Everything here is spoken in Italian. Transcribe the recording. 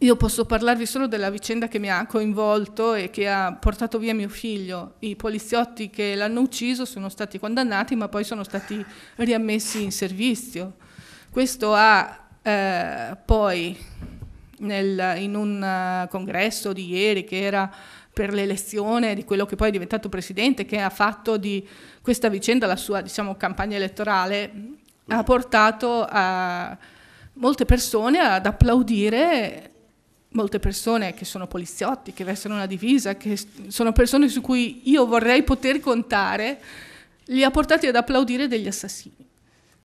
Io posso parlarvi solo della vicenda che mi ha coinvolto e che ha portato via mio figlio. I poliziotti che l'hanno ucciso sono stati condannati ma poi sono stati riammessi in servizio. Questo ha eh, poi nel, in un uh, congresso di ieri che era per l'elezione di quello che poi è diventato presidente, che ha fatto di questa vicenda la sua diciamo, campagna elettorale, ha portato a molte persone ad applaudire molte persone che sono poliziotti, che vestono una divisa, che sono persone su cui io vorrei poter contare, li ha portati ad applaudire degli assassini.